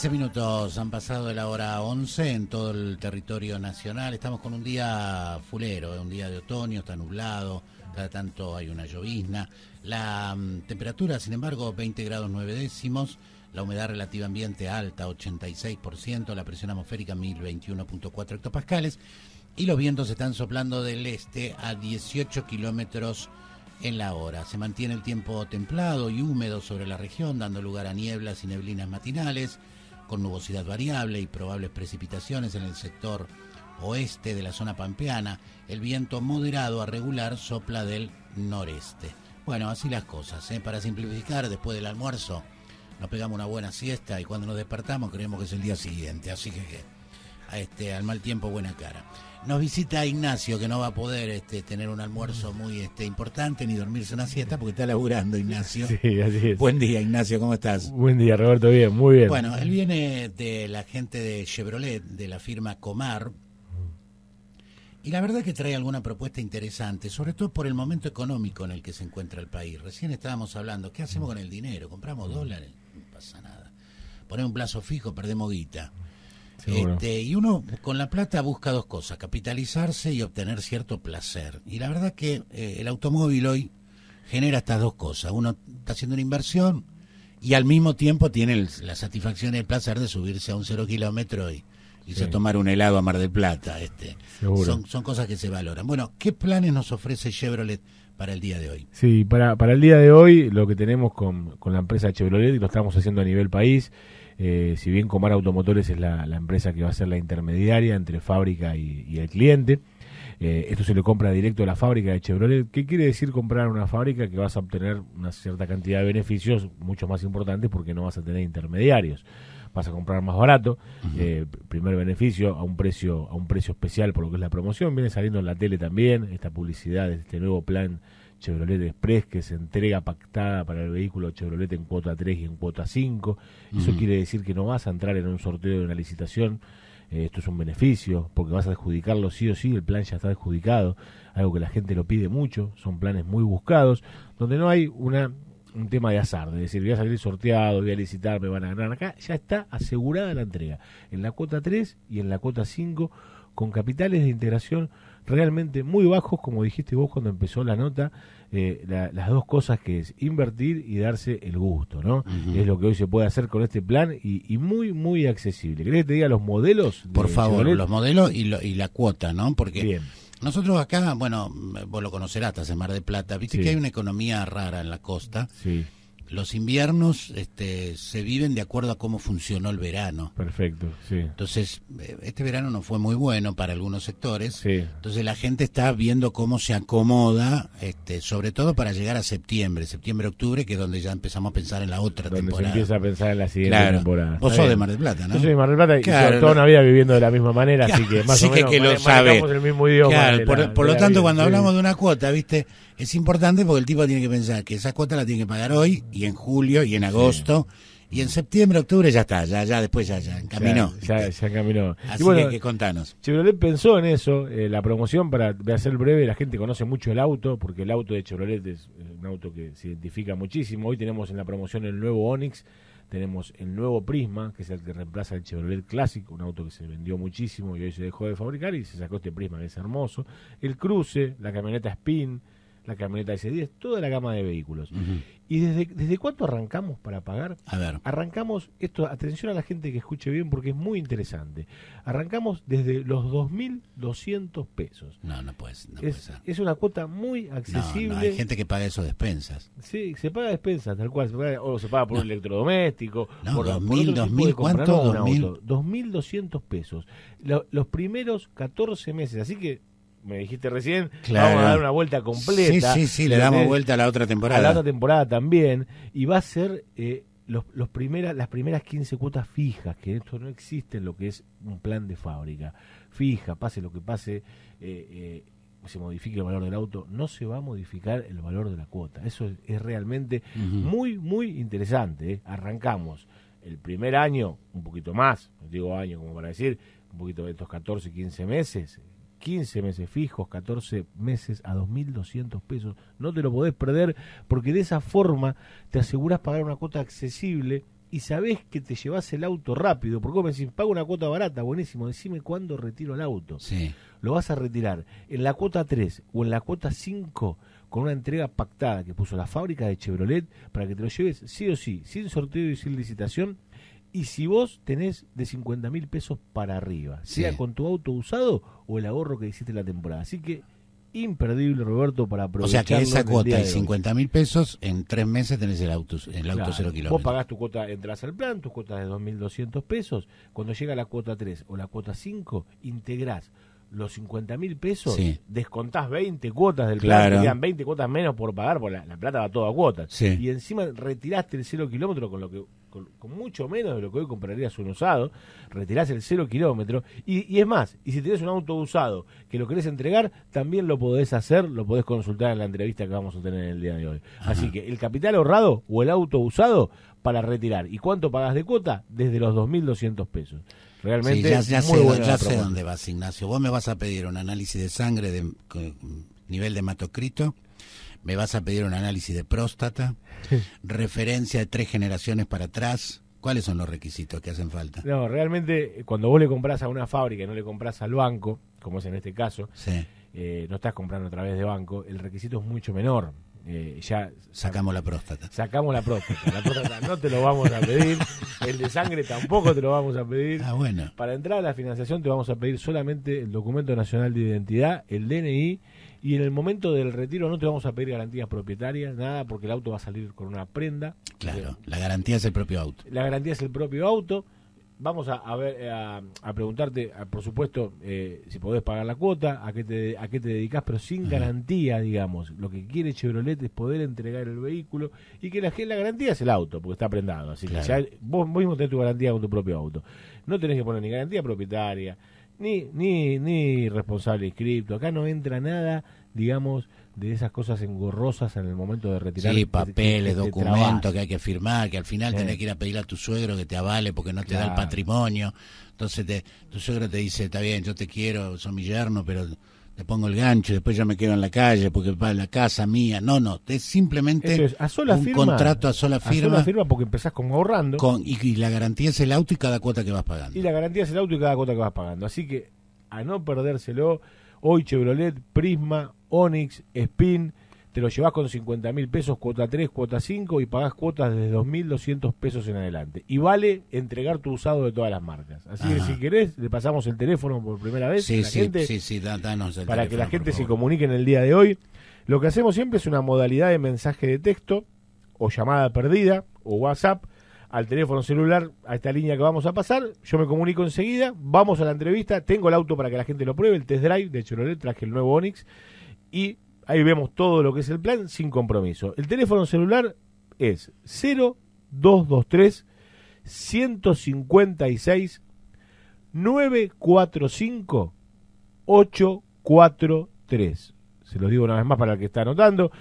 15 minutos han pasado de la hora 11 en todo el territorio nacional. Estamos con un día fulero, eh, un día de otoño, está nublado, cada tanto hay una llovizna. La mm, temperatura, sin embargo, 20 grados 9 décimos. La humedad relativa ambiente alta, 86%. La presión atmosférica, 1021.4 hectopascales. Y los vientos están soplando del este a 18 kilómetros en la hora. Se mantiene el tiempo templado y húmedo sobre la región, dando lugar a nieblas y neblinas matinales con nubosidad variable y probables precipitaciones en el sector oeste de la zona pampeana. El viento moderado a regular sopla del noreste. Bueno, así las cosas. ¿eh? Para simplificar, después del almuerzo nos pegamos una buena siesta y cuando nos despertamos creemos que es el día siguiente. Así que este, al mal tiempo buena cara. Nos visita Ignacio, que no va a poder este, tener un almuerzo muy este, importante ni dormirse una siesta porque está laburando, Ignacio. Sí, así es. Buen día, Ignacio, ¿cómo estás? Buen día, Roberto, bien, muy bien. Bueno, él viene de la gente de Chevrolet, de la firma Comar. Y la verdad que trae alguna propuesta interesante, sobre todo por el momento económico en el que se encuentra el país. Recién estábamos hablando, ¿qué hacemos con el dinero? ¿Compramos dólares? No pasa nada. Ponemos un plazo fijo, perdemos guita este, y uno con la plata busca dos cosas, capitalizarse y obtener cierto placer. Y la verdad que eh, el automóvil hoy genera estas dos cosas. Uno está haciendo una inversión y al mismo tiempo tiene la satisfacción y el placer de subirse a un cero kilómetro y irse tomar un helado a Mar del Plata. Este, son, cosas que se valoran. Bueno, ¿qué planes nos ofrece Chevrolet? para el día de hoy. Sí, para, para el día de hoy lo que tenemos con, con la empresa Chevrolet y lo estamos haciendo a nivel país eh, si bien Comar Automotores es la, empresa que va a ser la intermediaria entre fábrica y, el cliente, eh, esto se le compra directo a la fábrica de Chevrolet. ¿Qué quiere decir comprar una fábrica que vas a obtener una cierta cantidad de beneficios, mucho más importantes porque no vas a tener intermediarios? Vas a comprar más barato, eh, primer beneficio a un precio a un precio especial por lo que es la promoción. Viene saliendo en la tele también esta publicidad, este nuevo plan Chevrolet Express que se entrega pactada para el vehículo Chevrolet en cuota 3 y en cuota 5. Eso quiere decir que no vas a entrar en un sorteo de una licitación. Eh, esto es un beneficio porque vas a adjudicarlo sí o sí. El plan ya está adjudicado, algo que la gente lo pide mucho. Son planes muy buscados donde no hay una un tema de azar, de decir voy a salir sorteado, voy a licitar, me van a ganar acá, ya está asegurada la entrega en la cuota 3 y en la cuota 5 con capitales de integración realmente muy bajos, como dijiste vos cuando empezó la nota, eh, las dos cosas que es invertir y darse el gusto, ¿no? Es lo que hoy se puede hacer con este plan y, muy, muy accesible. ¿Querés que te diga los modelos? Por favor, los modelos y, la cuota, ¿no? Porque... Nosotros acá, bueno, vos lo conocerás, estás en Mar de Plata, viste que hay una economía rara en la costa. Sí los inviernos este, se viven de acuerdo a cómo funcionó el verano. Perfecto, sí. Entonces, eh, este verano no fue muy bueno para algunos sectores. Sí. Entonces, la gente está viendo cómo se acomoda, este, sobre todo para llegar a septiembre, septiembre-octubre, que es donde ya empezamos a pensar en la otra donde temporada. Se empieza a pensar en la siguiente claro. temporada. Vos sos de Mar del Plata, ¿no? Yo soy de Mar del Plata y toda una vida viviendo de la misma manera, así que más o menos que lo sabe. el mismo idioma. Claro, por, lo tanto, cuando hablamos de una cuota, ¿viste? Es importante porque el tipo tiene que pensar que esa cuota la tiene que pagar hoy y en julio y en agosto. Y en septiembre, octubre ya está, ya, ya después ya, ya caminó. Ya, ya, ya caminó. Así que, contanos. Chevrolet pensó en eso, eh, la promoción, para hacer breve, la gente conoce mucho el auto, porque el auto de Chevrolet es eh, un auto que se identifica muchísimo. Hoy tenemos en la promoción el nuevo Onix, tenemos el nuevo Prisma, que es el que reemplaza el Chevrolet Clásico, un auto que se vendió muchísimo y hoy se dejó de fabricar y se sacó este Prisma que es hermoso. El Cruce, la camioneta Spin la camioneta S10, toda la gama de vehículos. ¿Y desde, desde cuánto arrancamos para pagar? A ver. Arrancamos, esto, atención a la gente que escuche bien porque es muy interesante. Arrancamos desde los 2.200 pesos. No, no, puede, es, ser. Es una cuota muy accesible. hay gente que paga eso despensas. Sí, se paga despensas, tal cual. o se paga por un electrodoméstico. No, por, 2.000, 2.000, ¿cuánto? 2.200 pesos. los primeros 14 meses, así que me dijiste recién, vamos a dar una vuelta completa. Sí, sí, sí, le damos vuelta a la otra temporada. A la otra temporada también. Y va a ser eh, los, los primeras, las primeras 15 cuotas fijas, que esto no existe en lo que es un plan de fábrica. Fija, pase lo que pase, eh, eh, se modifique el valor del auto, no se va a modificar el valor de la cuota. Eso es, realmente muy, muy interesante. Arrancamos el primer año, un poquito más, digo año como para decir, un poquito de estos 14, 15 meses, 15 meses fijos, 14 meses a 2.200 pesos. No te lo podés perder porque de esa forma te aseguras pagar una cuota accesible y sabés que te llevas el auto rápido. Porque vos me decís, pago una cuota barata, buenísimo, decime cuándo retiro el auto. Sí. Lo vas a retirar en la cuota 3 o en la cuota 5 con una entrega pactada que puso la fábrica de Chevrolet para que te lo lleves sí o sí, sin sorteo y sin licitación y si vos tenés de 50 mil pesos para arriba, sea con tu auto usado o el ahorro que hiciste la temporada. Así que imperdible, Roberto, para aprovechar. O sea que esa cuota de 50 mil pesos, en tres meses tenés el auto, el auto cero kilómetros. Vos pagás tu cuota, entras al plan, tus cuotas de 2.200 pesos. Cuando llega la cuota 3 o la cuota 5, integrás los 50 mil pesos, descontás 20 cuotas del claro. plan, 20 cuotas menos por pagar, porque la, plata va toda a cuotas. Y encima retiraste el cero kilómetro con lo que con, mucho menos de lo que hoy comprarías un usado, retirás el cero kilómetro, y, es más, y si tenés un auto usado que lo querés entregar, también lo podés hacer, lo podés consultar en la entrevista que vamos a tener el día de hoy. Así que el capital ahorrado o el auto usado para retirar. ¿Y cuánto pagas de cuota? Desde los 2.200 pesos. Realmente ya, sé, dónde vas, Ignacio. Vos me vas a pedir un análisis de sangre de nivel de hematocrito, me vas a pedir un análisis de próstata, referencia de tres generaciones para atrás. ¿Cuáles son los requisitos que hacen falta? No, realmente eh, cuando vos le compras a una fábrica y no le compras al banco, como es en este caso, eh, no estás comprando a través de banco, el requisito es mucho menor. Eh, ya sacamos la próstata. Sacamos la próstata. no te lo vamos a pedir. El de sangre tampoco te lo vamos a pedir. Ah, bueno. Para entrar a la financiación te vamos a pedir solamente el documento nacional de identidad, el DNI y en el momento del retiro no te vamos a pedir garantías propietarias, nada, porque el auto va a salir con una prenda. Claro, la garantía es el propio auto. La garantía es el propio auto vamos a, a ver eh, a, preguntarte, ah, por supuesto, eh, si podés pagar la cuota, a qué te a qué te dedicas, pero sin garantía, digamos. Lo que quiere Chevrolet es poder entregar el vehículo y que la, la garantía es el auto, porque está prendado. Así que ya, vos, vos, mismo tenés tu garantía con tu propio auto. No tenés que poner ni garantía propietaria, ni ni ni responsable inscripto. Acá no entra nada, digamos de esas cosas engorrosas en el momento de retirar. Sí, este papeles, este documentos que hay que firmar, que al final tenés que ir a pedir a tu suegro que te avale porque no te da el patrimonio. Entonces tu suegro te dice, está bien, yo te quiero, soy mi yerno, pero te pongo el gancho, después ya me quedo en la calle porque va la casa mía. No, no, es simplemente a sola un contrato a sola firma. A sola firma porque empezás como ahorrando. y la garantía es el auto y cada cuota que vas pagando. Y la garantía es el auto y cada cuota que vas pagando. Así que a no perdérselo, hoy Chevrolet, Prisma, Onix, Spin, te lo llevas con 50 mil pesos, cuota 3, cuota 5 y pagás cuotas desde 2.200 pesos en adelante. Y vale entregar tu usado de todas las marcas. Así que si querés, le pasamos el teléfono por primera vez sí, sí, sí, danos el para que la gente se comunique en el día de hoy. Lo que hacemos siempre es una modalidad de mensaje de texto o llamada perdida o WhatsApp al teléfono celular, a esta línea que vamos a pasar. Yo me comunico enseguida, vamos a la entrevista, tengo el auto para que la gente lo pruebe, el test drive, de hecho lo traje el nuevo Onix y ahí vemos todo lo que es el plan sin compromiso. El teléfono celular es 0223 156 945 843. Se los digo una vez más para el que está anotando.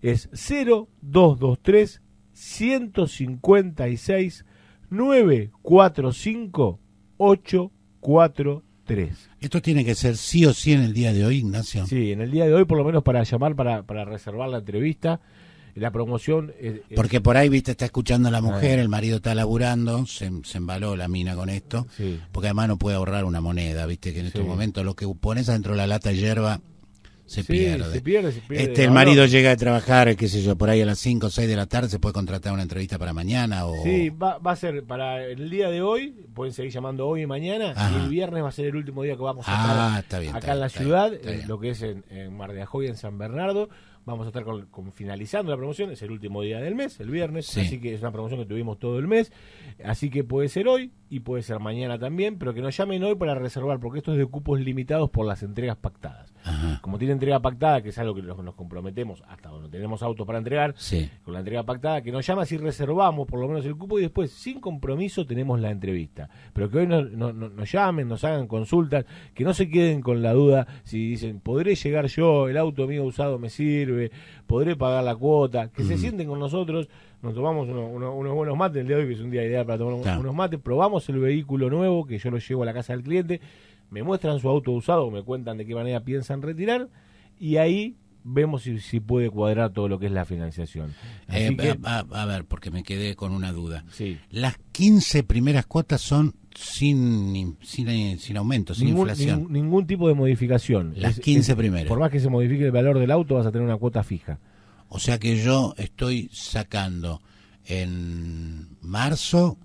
Es 0223 156 945 843. ¿Esto tiene que ser sí o sí en el día de hoy, Ignacio? Sí, en el día de hoy, por lo menos para llamar, para, reservar la entrevista. La promoción. Porque por ahí, viste, está escuchando a la ah. mujer, el marido está laburando, se, embaló la mina con esto. Porque además no puede ahorrar una moneda, viste, que en estos momentos lo que pones adentro de la lata de hierba se, pierde. Este, el marido llega de trabajar, qué sé yo, por ahí a las 5 o 6 de la tarde, se puede contratar una entrevista para mañana o... Sí, va, va a ser para el día de hoy, pueden seguir llamando hoy y mañana, y el viernes va a ser el último día que vamos a estar acá, en la ciudad, lo que es en, en Mar de Ajoy, en San Bernardo, vamos a estar con, finalizando la promoción, es el último día del mes, el viernes, así que es una promoción que tuvimos todo el mes, así que puede ser hoy y puede ser mañana también, pero que nos llamen hoy para reservar, porque esto es de cupos limitados por las entregas pactadas. Como tiene entrega pactada, que es algo que nos, comprometemos hasta donde tenemos auto para entregar, con la entrega pactada, que nos llama si reservamos por lo menos el cupo y después, sin compromiso, tenemos la entrevista. Pero que hoy nos llamen, nos hagan consultas, que no se queden con la duda si dicen, ¿podré llegar yo? ¿El auto mío usado me sirve? podré pagar la cuota, que se mm. sienten con nosotros, nos tomamos unos buenos mates el día de hoy, que es un día ideal para tomar unos mates, probamos el vehículo nuevo, que yo lo llevo a la casa del cliente, me muestran su auto usado, me cuentan de qué manera piensan retirar, y ahí vemos si, puede cuadrar todo lo que es la financiación. Eh, a, ver, porque me quedé con una duda. Las 15 primeras cuotas son sin, eh, sin, aumento, sin inflación. ningún tipo de modificación. Las 15 primeras. Por más que se modifique el valor del auto, vas a tener una cuota fija. O sea que yo estoy sacando en marzo,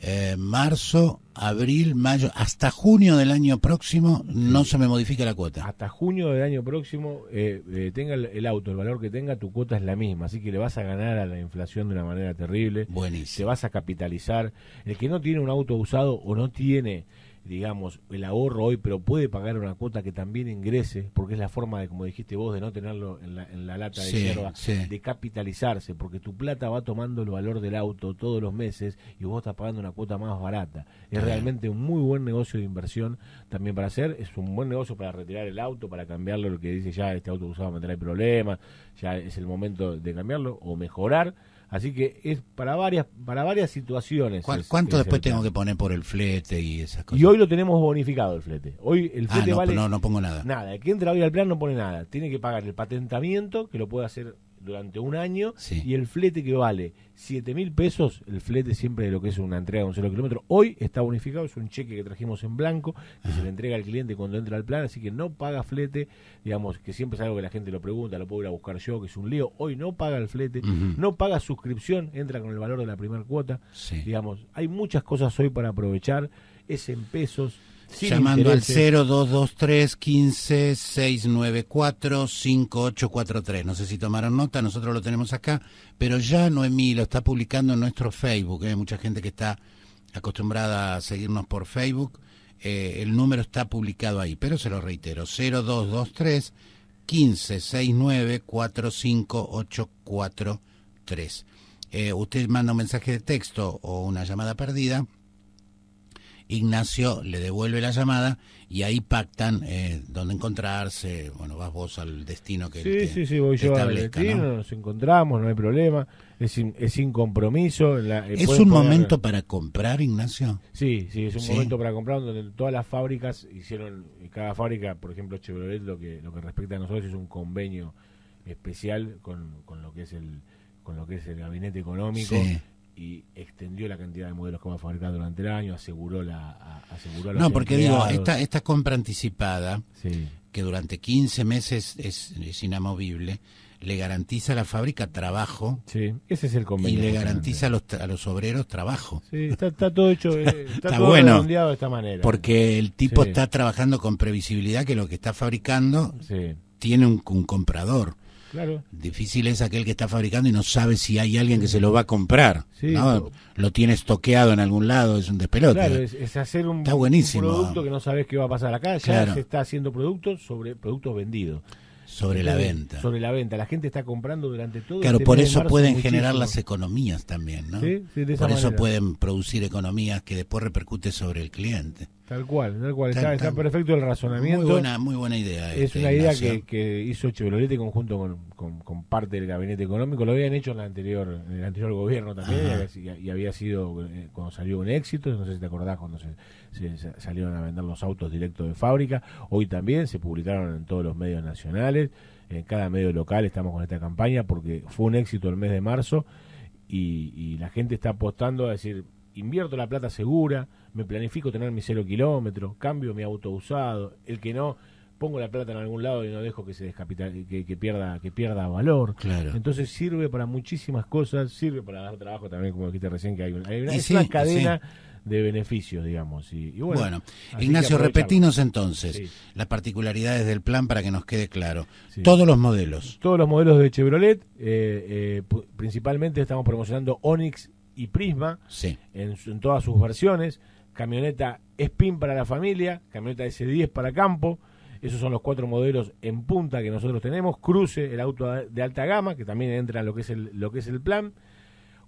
eh, marzo, abril, mayo, hasta junio del año próximo no se me modifica la cuota. Hasta junio del año próximo, eh, eh, tenga el, el, auto, el valor que tenga, tu cuota es la misma, así que le vas a ganar a la inflación de una manera terrible. Buenísimo. Te vas a capitalizar. El que no tiene un auto usado o no tiene digamos, el ahorro hoy, pero puede pagar una cuota que también ingrese, porque es la forma de, como dijiste vos, de no tenerlo en la, lata de hierba, de capitalizarse, porque tu plata va tomando el valor del auto todos los meses y vos estás pagando una cuota más barata. Es realmente un muy buen negocio de inversión también para hacer, es un buen negocio para retirar el auto, para cambiarlo, lo que dice ya, este auto usado a tener problemas, ya es el momento de cambiarlo o mejorar Así que es para varias para varias situaciones. ¿Cuánto después tengo que poner por el flete y esas cosas? Y hoy lo tenemos bonificado el flete. Hoy el ah, flete ah, no, no pongo nada. Nada, el que entra hoy al plan no pone nada. Tiene que pagar el patentamiento, que lo puede hacer durante un año y el flete que vale 7 mil pesos, el flete siempre de lo que es una entrega de un solo kilómetro, hoy está bonificado, es un cheque que trajimos en blanco, que se le entrega al cliente cuando entra al plan, así que no paga flete, digamos, que siempre es algo que la gente lo pregunta, lo puedo ir a buscar yo, que es un lío, hoy no paga el flete, no paga suscripción, entra con el valor de la primera cuota, digamos, hay muchas cosas hoy para aprovechar, es en pesos, llamando al 0223 15 694 5843. No sé si tomaron nota, nosotros lo tenemos acá, pero ya Noemí lo está publicando en nuestro Facebook. ¿eh? Hay mucha gente que está acostumbrada a seguirnos por Facebook. Eh, el número está publicado ahí, pero se lo reitero: 0223 15 69 45843. usted manda un mensaje de texto o una llamada perdida Ignacio le devuelve la llamada y ahí pactan eh, dónde encontrarse. Bueno, vas vos al destino que Sí, sí, sí, voy yo al destino, nos encontramos, no hay problema. Es sin, es sin compromiso. Eh, ¿Es un momento para comprar, Ignacio? Sí, sí, es un momento para comprar donde todas las fábricas hicieron, eh, cada fábrica, por ejemplo, Chevrolet, lo que, lo que respecta a nosotros es un convenio especial con, lo que es el con lo que es el gabinete económico sí y extendió la cantidad de modelos que va a fabricar durante el año, aseguró la... aseguró no, porque digo, esta, esta compra anticipada, que durante 15 meses es, inamovible, le garantiza a la fábrica trabajo. Sí, ese es el convenio. Y le garantiza a los, a los obreros trabajo. Sí, está, todo hecho, eh, está, todo de esta manera. Porque el tipo está trabajando con previsibilidad que lo que está fabricando tiene un, un comprador. Difícil es aquel que está fabricando y no sabe si hay alguien que se lo va a comprar. Lo tiene toqueado en algún lado, es un despelote. Claro, es, hacer un, está buenísimo. producto que no sabes qué va a pasar acá. Ya se está haciendo productos sobre productos vendidos. Sobre la venta. Sobre la venta. La gente está comprando durante todo Claro, este por eso pueden generar las economías también, ¿no? Sí, de esa por eso pueden producir economías que después repercute sobre el cliente. Tal cual, tal cual. está, perfecto el razonamiento. Muy buena, muy buena idea. Eh, es una este idea que, hizo Chevrolet en conjunto con, parte del gabinete económico. Lo habían hecho en, la anterior, en el anterior gobierno también y, había sido eh, cuando salió un éxito. No sé si te acordás cuando se, salieron a vender los autos directos de fábrica. Hoy también se publicaron en todos los medios nacionales. En cada medio local estamos con esta campaña porque fue un éxito el mes de marzo y la gente está apostando a decir invierto la plata segura, me planifico tener mi cero kilómetro, cambio mi auto usado, el que no, pongo la plata en algún lado y no dejo que se descapital, que, pierda, que pierda valor. Claro. Entonces sirve para muchísimas cosas, sirve para dar trabajo también, como dijiste recién, que hay, una, cadena de beneficios, digamos. Y, bueno, Ignacio, repetinos entonces las particularidades del plan para que nos quede claro. Todos los modelos. Todos los modelos de Chevrolet, eh, eh, principalmente estamos promocionando Onix y Prisma en, todas sus versiones. Camioneta Spin para la familia, camioneta S10 para campo. Esos son los cuatro modelos en punta que nosotros tenemos. Cruce, el auto de alta gama, que también entra en lo que es el, lo que es el plan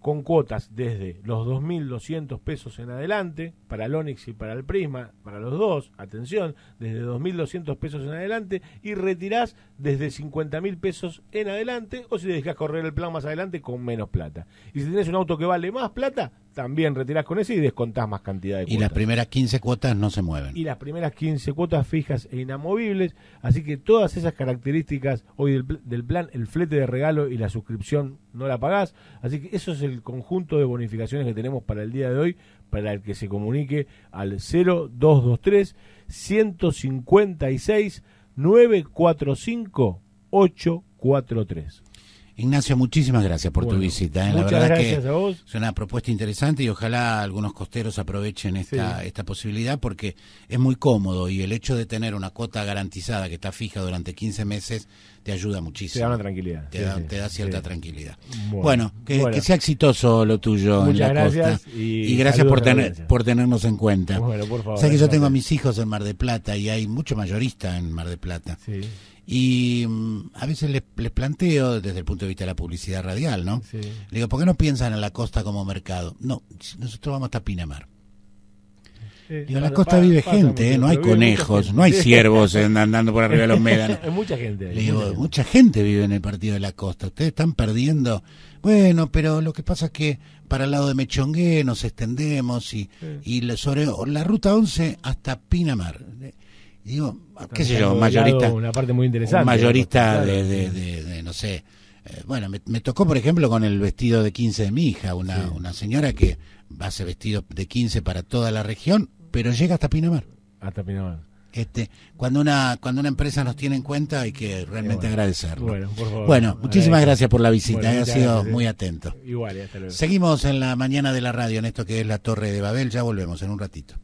con cuotas desde los 2.200 pesos en adelante, para el Onix y para el Prisma, para los dos, atención, desde 2.200 pesos en adelante, y retirás desde 50.000 pesos en adelante, o si dejas correr el plan más adelante con menos plata. Y si tenés un auto que vale más plata, también retirás con ese y descontás más cantidad de cuotas. Y las primeras 15 cuotas no se mueven. Y las primeras 15 cuotas fijas e inamovibles, así que todas esas características hoy del, plan, el flete de regalo y la suscripción no la pagás, así que eso es el conjunto de bonificaciones que tenemos para el día de hoy, para el que se comunique al 0223 156 945 843. Ignacio, muchísimas gracias por tu visita. ¿eh? Muchas gracias a vos. es una propuesta interesante y ojalá algunos costeros aprovechen esta, esta posibilidad porque es muy cómodo y el hecho de tener una cuota garantizada que está fija durante 15 meses te ayuda muchísimo. Te da una tranquilidad. Te, da, cierta tranquilidad. Bueno, que, sea exitoso lo tuyo en la costa. Y, y gracias por tener por tenernos en cuenta. Bueno, que yo tengo a mis hijos en Mar de Plata y hay mucho mayorista en Mar de Plata. Y mm, a veces les, planteo desde el punto de vista de la publicidad radial, ¿no? Le digo, ¿por qué no piensan en la costa como mercado? No, nosotros vamos hasta Pinamar en la costa vive ¿eh? gente, no hay conejos, no hay ciervos andando por arriba de los médanos. mucha gente. mucha, gente vive en el partido de la costa. Ustedes están perdiendo. Bueno, pero lo que pasa es que para el lado de Mechongué nos extendemos y, sobre la ruta 11 hasta Pinamar. Digo, qué sé yo, mayorista. Una parte muy interesante. mayorista de, no sé. Eh, bueno, me, tocó, por ejemplo, con el vestido de 15 de mi hija, una, una señora que hace vestido de 15 para toda la región pero llega hasta Pinamar. Hasta Pinamar. Este, cuando una cuando una empresa nos tiene en cuenta hay que realmente agradecerlo. Bueno, muchísimas eh, gracias por la visita, ha sido muy atento. Igual, Seguimos en la mañana de la radio en esto que es la Torre de Babel, ya volvemos en un ratito.